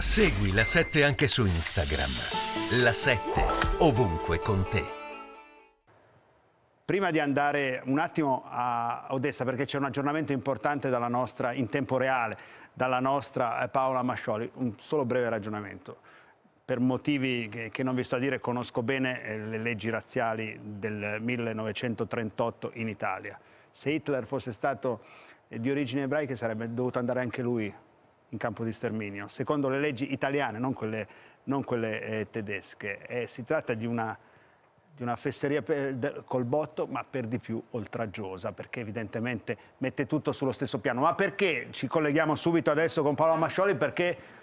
Segui la 7 anche su Instagram. La 7 ovunque con te. Prima di andare un attimo a Odessa, perché c'è un aggiornamento importante dalla nostra, in tempo reale, dalla nostra eh, Paola Mascioli, un solo breve ragionamento. Per motivi che, che non vi sto a dire, conosco bene eh, le leggi razziali del 1938 in Italia. Se Hitler fosse stato eh, di origine ebraica, sarebbe dovuto andare anche lui in campo di sterminio, secondo le leggi italiane, non quelle, non quelle eh, tedesche. E si tratta di una, di una fesseria per, col botto, ma per di più oltraggiosa, perché evidentemente mette tutto sullo stesso piano. Ma perché ci colleghiamo subito adesso con Paolo Mascioli? Perché